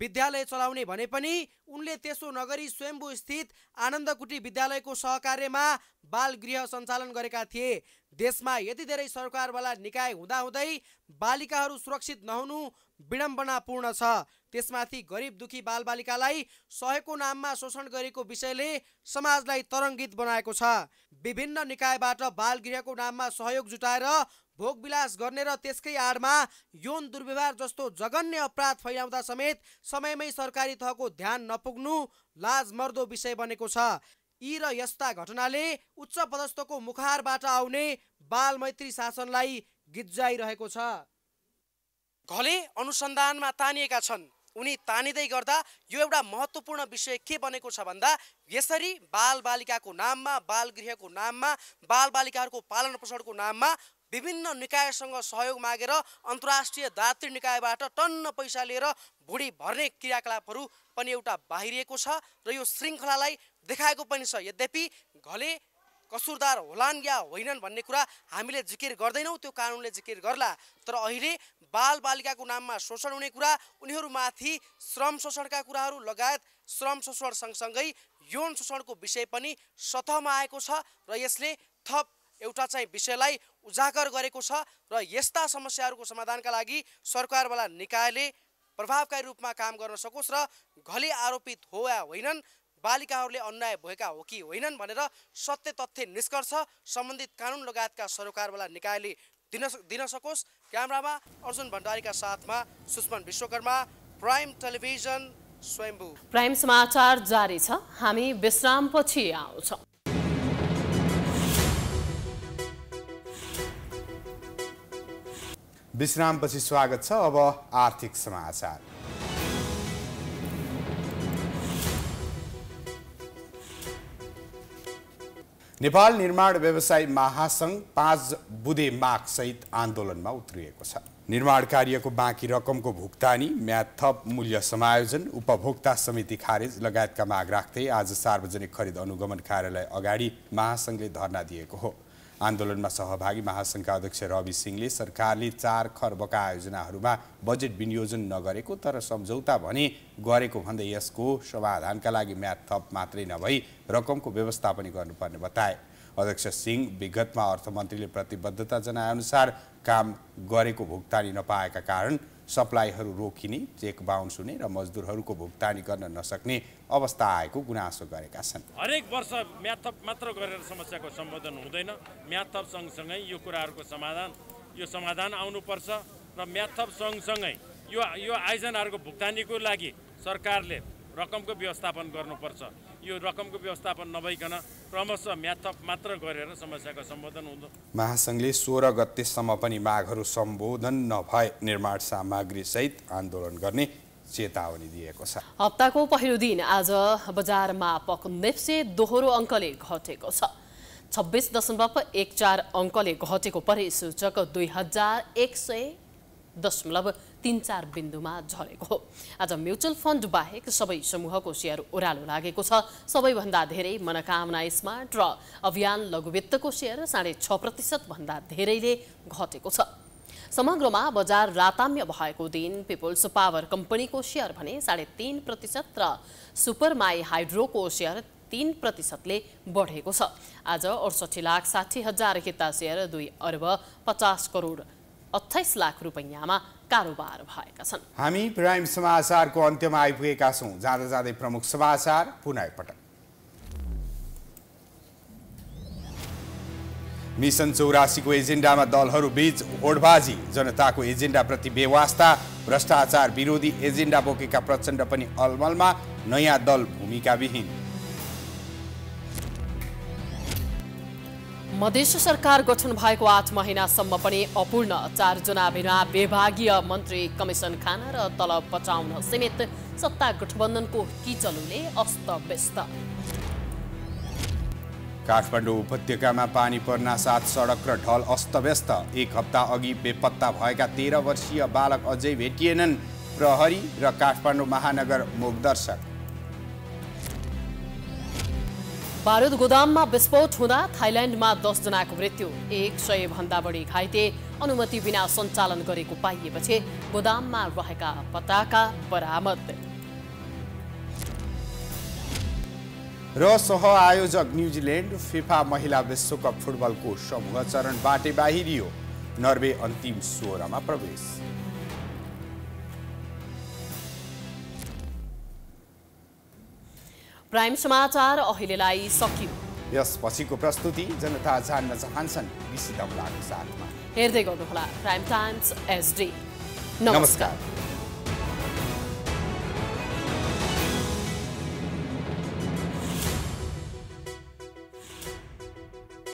विद्यालय चलाउने भने पनि उनले त्यसो नगरी स्वयम्भू स्थित आनन्दकुटी विद्यालयको सहकार्यमा बाल गृह सञ्चालन गरेका थिए देशमा यति धेरै सरकारवाला निकाय हुँदाहुँदै बालिकाहरू सुरक्षित नहुनु विडम्बनापूर्ण छ त्यसमाथि गरिब दुखी बालबालिकालाई सहयोगको नाममा शोषण गरेको विषयले समाजलाई तरङ्गित बनाएको छ विभिन्न निकायबाट बाल गृहको नाममा सहयोग जुटाएर भोगविलास गर्ने र त्यसकै आडमा यौन दुर्व्यवहार जस्तो जघन्य अपराध फैलाउँदा समेत समयमै सरकारी तहको ध्यान नपुग्नु लाजमर्दो विषय बनेको छ यी र यस्ता घटनाले उच्च पदस्थको मुखारबाट आउने बाल मैत्री शासनलाई गिज्जाइरहेको छ घले अनुसन्धानमा तानिएका छन् उनी तानिँदै गर्दा यो एउटा महत्त्वपूर्ण विषय के बनेको छ भन्दा यसरी बाल बालिकाको नाममा बालगृहको नाममा बालबालिकाहरूको पालन पोषणको नाममा विभिन्न निकायसँग सहयोग मागेर अन्तर्राष्ट्रिय दात्री निकायबाट टन्न पैसा लिएर भुँडी भर्ने क्रियाकलापहरू पनि एउटा बाहिरिएको छ र यो श्रृङ्खलालाई देखाएको पनि छ यद्यपि घले कसुरदार होलान् या होइनन् भन्ने कुरा हामीले जिकिर गर्दैनौँ त्यो कानुनले जिकिर गर्ला तर अहिले बाल बालिकाको नाममा शोषण हुने कुरा उनीहरूमाथि श्रम शोषणका कुराहरू लगायत श्रम शोषण सँगसँगै यौन शोषणको विषय पनि सतहमा आएको छ र यसले थप एउटा चाहिँ विषयलाई उजागर गरेको छ र यस्ता समस्याहरूको समाधानका लागि सरकारवाला निकायले प्रभावकारी रूपमा काम गर्न सकोस् र घले आरोपित हो या होइनन् बालिकाहरूले अन्याय भएका हो कि होइनन् भनेर सत्य तथ्य निष्कर्ष सम्बन्धित कानुन लगायतका सरकारवाला निकायले दिन दिन सकोस् क्यामरामा अर्जुन भण्डारीका साथमा Sushman Bishwakarma prime television Swayambhu prime समाचार जारी छ हामी विश्रामपछि आउँछौँ विश्रामपछि स्वागत छ अब आर्थिक समाचार नेपाल निर्माण व्यवसाय महासङ्घ पाँच बुधे मागसहित आन्दोलनमा उत्रिएको छ निर्माण कार्यको बाँकी रकमको भुक्तानी म्याद थप मूल्य समायोजन उपभोक्ता समिति खारेज लगायतका माग राख्दै आज सार्वजनिक खरिद अनुगमन कार्यालय अगाडि महासङ्घले धरना दिएको हो आन्दोलनमा सहभागी महासङ्घका अध्यक्ष रवि सिंहले सरकारले चार खर्बका आयोजनाहरूमा बजेट विनियोजन नगरेको तर सम्झौता भने गरेको भन्दै यसको समाधानका लागि म्याद थप मात्रै नभई रकमको व्यवस्था पनि गर्नुपर्ने बताए अध्यक्ष सिंह विगतमा अर्थमन्त्रीले प्रतिबद्धता जनाएअनुसार काम गरेको भुक्तानी नपाएका कारण सप्लाईहरू रोकिने चेक बााउन्स हुने र मजदुरहरूको भुक्तानी गर्न नसक्ने अवस्था आएको गुनासो गरेका छन् हरेक वर्ष म्याथप मात्र गरेर समस्याको सम्बोधन हुँदैन म्याथप सँगसँगै यो कुराहरूको समाधान यो समाधान आउनुपर्छ र म्याथप सँगसँगै यो यो आयोजनाहरूको भुक्तानीको लागि सरकारले रकमको व्यवस्थापन गर्नुपर्छ यो रकमको व्यवस्थापन नभइकन क्रमशः म्याथप मात्र गरेर समस्याको सम्बोधन हुँदो महासङ्घले सोह्र गतेसम्म पनि मागहरू सम्बोधन नभए निर्माण सामग्री सहित आन्दोलन गर्ने चेतावनी दिएको छ हप्ताको पहिलो दिन आज बजारमा पक नेप्से दोहोरो अङ्कले घटेको छ छब्बिस दशमलव एक चार अङ्कले घटेको परिसूचक दुई हजार एक सय दशमलव तिन चार बिन्दुमा झरेको हो आज म्युचुअल फन्ड बाहेक सबै समूहको सेयर ओह्रालो लागेको छ सबैभन्दा धेरै मनोकामना स्मार्ट र अभियान लघुवित्तको सेयर साढे छ प्रतिशतभन्दा धेरैले घटेको छ समग्रमा बजार राताम्य भएको दिन पिपुल्स पावर कम्पनीको सेयर भने साढे तिन प्रतिशत र माई हाइड्रोको सेयर तिन प्रतिशतले बढेको छ आज अडसठी लाख साठी हजार हिता सेयर दुई अर्ब पचास करोड अठाइस लाख रुपैयाँमा कारोबार भएका छन् हामी प्राइम समाचारको अन्त्यमा आइपुगेका छौँ जाँदा जाँदै प्रमुख समाचार पुनः एकपटक मिसन चौरासीको एजेन्डामा बीच होडबाजी जनताको एजेन्डाप्रति बेवास्ता भ्रष्टाचार विरोधी एजेन्डा बोकेका प्रचण्ड पनि अलमलमा नयाँ दल भूमिका विहीन मधेस सरकार गठन भएको आठ महिनासम्म पनि अपूर्ण चारजना बिना विभागीय मन्त्री कमिसन खाना र तलब बचाउन समेत सत्ता गठबन्धनको किचलोले अस्तव्यस्त काठमाडौँ उपत्यकामा पानी पर्ना साथ सडक र ढल अस्तव्यस्त एक हप्ता अघि बेपत्ता भएका तेह्र वर्षीय बालक अझै भेटिएनन् प्रहरी र काठमाडौँ महानगर मोगदर्शक बारुद गोदाममा विस्फोट हुँदा थाइल्याण्डमा दसजनाको मृत्यु एक सय भन्दा बढी घाइते अनुमति बिना सञ्चालन गरेको पाइएपछि गोदाममा रहेका पताका बरामद र सह आयोजक न्युजिल्यान्ड फिफा महिला विश्वकप फुटबलको समूह चरणबाटै बाहिरियो नर्वे अन्तिम सोह्रमा प्रवेश प्राइम समाचार अहिलेलाई सकियो यस पछिको प्रस्तुति जनता जान्न चाहन्छन् साथमा हेर्दै गर्नुहोला प्राइम टाइम्स एसडी नमस्कार, नमस्कार।